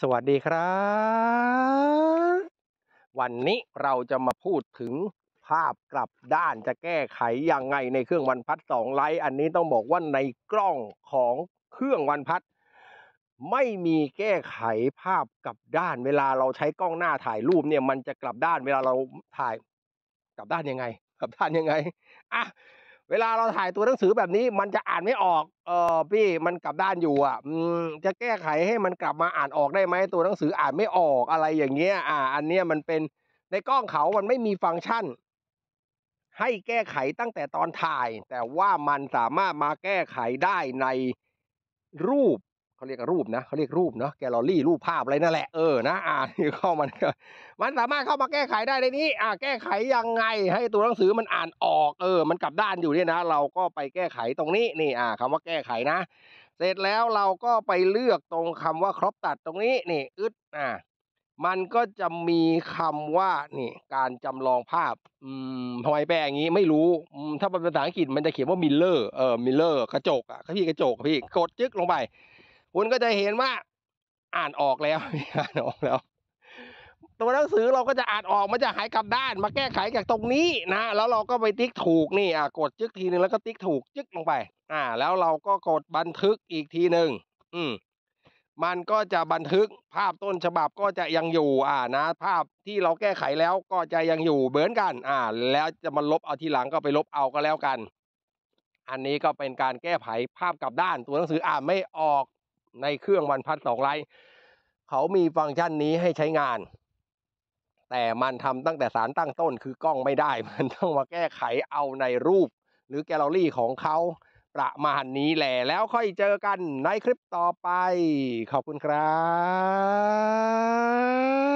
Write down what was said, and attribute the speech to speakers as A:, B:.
A: สวัสดีครับ วันนี้เราจะมาพูดถึง ภาพกลับด้านจะแก้ไขยังไงในเครื่องวันพัดสองไลท์อันนี้ต้องบอกว่าในกล้องของเครื่องวันพัด ไม่มีแก้ไขภาพกลับด้านเวลาเราใช้กล้องหน้าถ่ายรูปเนี่ยมันจะกลับด้านเวลาเราถ่าย กลับด้านยังไง กลับด้านยังไงอ่ะเวลาเราถ่ายตัวหนังสือแบบนี้มันจะอ่านไม่ออก เออพี่มันกลับด้านอยู่อ่ะจะแก้ไขให้มันกลับมาอ่านออกได้ไหมตัวหนังสืออ่านไม่ออกอะไรอย่างเงี้ย อ่า อันเนี้ยมันเป็นในกล้องเขามันไม่มีฟังก์ชัน ให้แก้ไขตั้งแต่ตอนถ่าย แต่ว่ามันสามารถมาแก้ไขได้ในรูปเขาเรียกรูปนะ เขาเรียกรูปเนาะแกลลอรี่รูปภาพอะไรนั่นแหละเออนะอ่านี่เข้ามันมันสามารถเข้ามาแก้ไขได้ในนี้ อ่า แก้ไขยังไง ให้ตัวหนังสือมันอ่านออกเออ มันกลับด้านอยู่เนี่ยนะ เราก็ไปแก้ไขตรงนี้นี่อ่า คำว่าแก้ไขนะเสร็จแล้วเราก็ไปเลือกตรงคำว่าครบตัดตรงนี้นี่อึดอ่า มันก็จะมีคำว่านี่การจำลองภาพอืมทำไมแปลอย่างนี้ไม่รู้ ถ้าเป็นภาษาอังกฤษมันจะเขียนว่ามิลเลอร์เออมิลเลอร์กระจกอ่ะพี่กระจกพี่กดจึ๊กลงไปคุณก็จะเห็นว่า อ่านออกแล้วอ่านออกแล้ว ตัวหนังสือเราก็จะอ่านออกมันจะหายกลับด้าน มาแก้ไขจากตรงนี้นะแล้วเราก็ไปติ๊กถูกนี่อ่ากดจึ๊กทีหนึ่งแล้วก็ติ๊กถูกจึ๊กลงไป อ่า แล้วเราก็กดบันทึกอีกทีหนึ่งอืมมันก็จะบันทึก ภาพต้นฉบับก็จะยังอยู่ อ่านะภาพที่เราแก้ไขแล้วก็จะยังอยู่เหมือนกัน อ่า แล้วจะมาลบเอาทีหลังก็ไปลบเอาก็แล้วกัน อันนี้ก็เป็นการแก้ไขภาพกลับด้านตัวหนังสือ อ่านไม่ออกในเครื่องวันพัดสองไลท์เขามีฟังก์ชันนี้ให้ใช้งาน แต่มันทำตั้งแต่สารตั้งต้นคือกล้องไม่ได้ มันต้องมาแก้ไขเอาในรูป หรือแกลเลอรี่ของเขา ประมาณนี้แหละแล้วค่อยเจอกันในคลิปต่อไป ขอบคุณครับ